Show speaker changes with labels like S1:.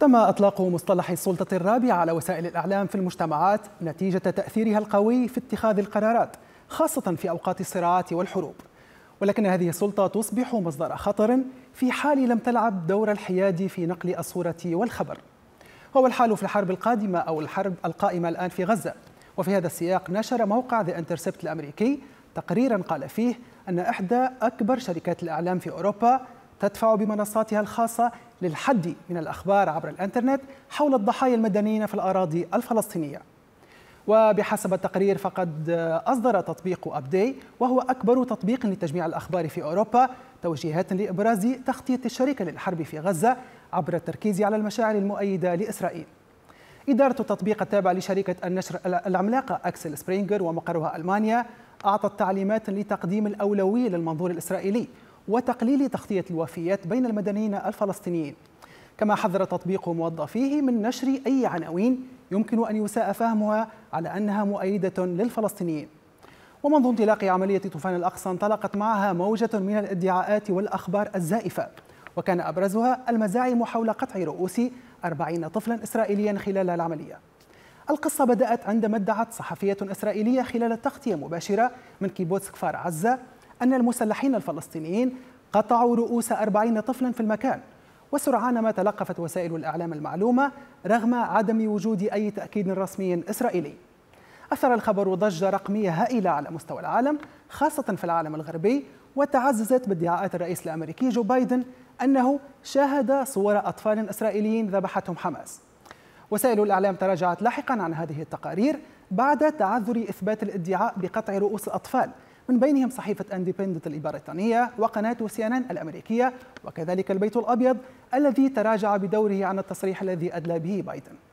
S1: تم اطلاق مصطلح السلطه الرابعه على وسائل الاعلام في المجتمعات نتيجه تاثيرها القوي في اتخاذ القرارات خاصه في اوقات الصراعات والحروب ولكن هذه السلطه تصبح مصدر خطر في حال لم تلعب دور الحياد في نقل الصوره والخبر هو الحال في الحرب القادمه او الحرب القائمه الان في غزه وفي هذا السياق نشر موقع ذا انترسبت الامريكي تقريرا قال فيه ان احدى اكبر شركات الاعلام في اوروبا تدفع بمنصاتها الخاصة للحد من الأخبار عبر الإنترنت حول الضحايا المدنيين في الأراضي الفلسطينية وبحسب التقرير فقد أصدر تطبيق أبدي وهو أكبر تطبيق لتجميع الأخبار في أوروبا توجيهات لإبراز تخطيط الشركة للحرب في غزة عبر التركيز على المشاعر المؤيدة لإسرائيل إدارة التطبيق التابعة لشركة النشر العملاقة أكسل سبرينجر ومقرها ألمانيا أعطت تعليمات لتقديم الأولوية للمنظور الإسرائيلي وتقليل تغطية الوفيات بين المدنيين الفلسطينيين كما حذر تطبيق موظفيه من نشر أي عناوين يمكن أن يساء فهمها على أنها مؤيدة للفلسطينيين ومنذ انطلاق عملية طوفان الأقصى انطلقت معها موجة من الادعاءات والأخبار الزائفة وكان أبرزها المزاعم حول قطع رؤوس 40 طفلا إسرائيليا خلال العملية القصة بدأت عندما ادعت صحفية إسرائيلية خلال تغطية مباشرة من كيبوتس كفار عزة أن المسلحين الفلسطينيين قطعوا رؤوس أربعين طفلا في المكان وسرعان ما تلقفت وسائل الإعلام المعلومة رغم عدم وجود أي تأكيد رسمي إسرائيلي أثر الخبر ضجة رقمية هائلة على مستوى العالم خاصة في العالم الغربي وتعززت بادعاءات الرئيس الأمريكي جو بايدن أنه شاهد صور أطفال إسرائيليين ذبحتهم حماس وسائل الإعلام تراجعت لاحقا عن هذه التقارير بعد تعذر إثبات الادعاء بقطع رؤوس الأطفال من بينهم صحيفة اندبندنت البريطانية وقناة سي ان الأمريكية وكذلك البيت الأبيض الذي تراجع بدوره عن التصريح الذي أدلى به بايدن